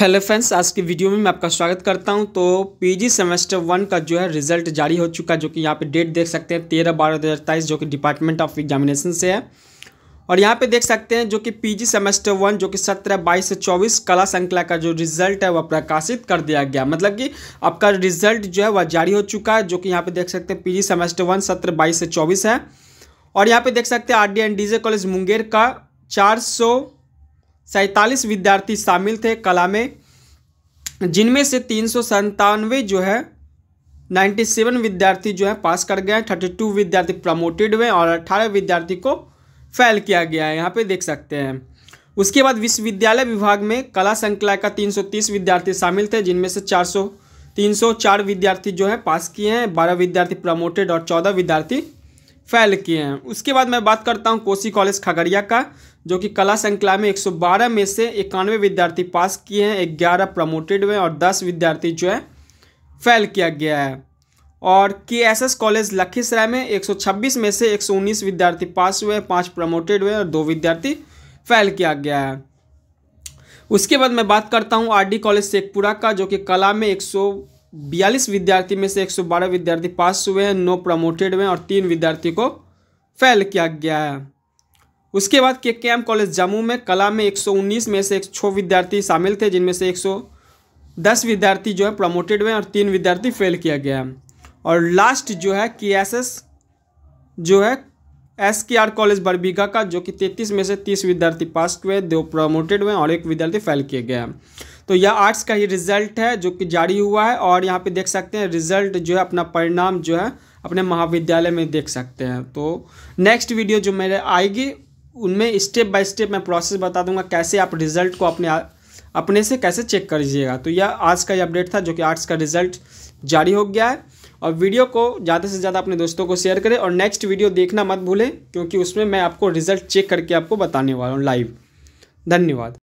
hello friends आज के video में मैं आपका स्वागत करता हूं तो पीजी सेमेस्टर वन का जो है रिजल्ट जारी हो चुका है जो कि यहां पे डेट देख सकते हैं तेरह बारह दो हज़ार तेईस जो कि डिपार्टमेंट ऑफ एग्जामिनेशन से है और यहां पे देख सकते हैं जो कि पीजी सेमेस्टर वन जो कि सत्रह बाईस से चौबीस कला संकला का जो रिजल्ट है वह प्रकाशित कर दिया गया मतलब कि आपका रिजल्ट जो है वह जारी हो चुका है जो कि यहाँ पर देख सकते हैं पी सेमेस्टर वन सत्रह बाईस से चौबीस है और यहाँ पर देख सकते हैं R D and D college Munger का चार सैंतालीस विद्यार्थी शामिल थे कला में जिनमें से तीन जो है 97 विद्यार्थी जो है पास कर गए हैं 32 विद्यार्थी प्रमोटेड हुए और 18 विद्यार्थी को फेल किया गया है यहाँ पे देख सकते हैं उसके बाद विश्वविद्यालय विभाग में कला संकलाय का 330 विद्यार्थी शामिल थे जिनमें से 400 304 विद्यार्थी जो है पास किए हैं 12 विद्यार्थी प्रमोटेड और 14 विद्यार्थी फैल किए हैं उसके बाद मैं बात करता हूँ कोसी कॉलेज खगड़िया का जो कि कला श्रृंखला में 112 में से इक्यानवे विद्यार्थी पास किए हैं ग्यारह प्रमोटेड हुए और 10 विद्यार्थी जो है फैल किया गया है और के एस एस कॉलेज लखीसराय में 126 में से 119 विद्यार्थी पास हुए पाँच प्रमोटेड हुए और दो विद्यार्थी फैल किया गया है उसके बाद मैं बात करता हूँ आरडी कॉलेज शेखपुरा का जो कि कला में 100 बयालीस विद्यार्थी में से 112 विद्यार्थी पास हुए हैं नौ प्रमोटेड हुए हैं और तीन विद्यार्थी को फेल किया गया है उसके बाद के के एम कॉलेज जम्मू में कला में 119 में से एक छः विद्यार्थी शामिल थे जिनमें से 110 विद्यार्थी जो है प्रमोटेड हुए और तीन विद्यार्थी फेल किया गया है और लास्ट जो है के एस एस जो है एस के आर कॉलेज बरबीघा का जो कि 33 में से 30 विद्यार्थी पास हुए दो प्रमोटेड हुए और एक विद्यार्थी फेल किया गया है तो यह आर्ट्स का ही रिजल्ट है जो कि जारी हुआ है और यहाँ पे देख सकते हैं रिजल्ट जो है अपना परिणाम जो है अपने महाविद्यालय में देख सकते हैं तो नेक्स्ट वीडियो जो मेरे आएगी उनमें स्टेप बाय स्टेप मैं प्रोसेस बता दूंगा कैसे आप रिजल्ट को अपने अपने से कैसे चेक लीजिएगा तो यह आज का अपडेट था जो कि आर्ट्स का रिजल्ट जारी हो गया है और वीडियो को ज़्यादा से ज़्यादा अपने दोस्तों को शेयर करें और नेक्स्ट वीडियो देखना मत भूलें क्योंकि उसमें मैं आपको रिजल्ट चेक करके आपको बताने वाला हूँ लाइव धन्यवाद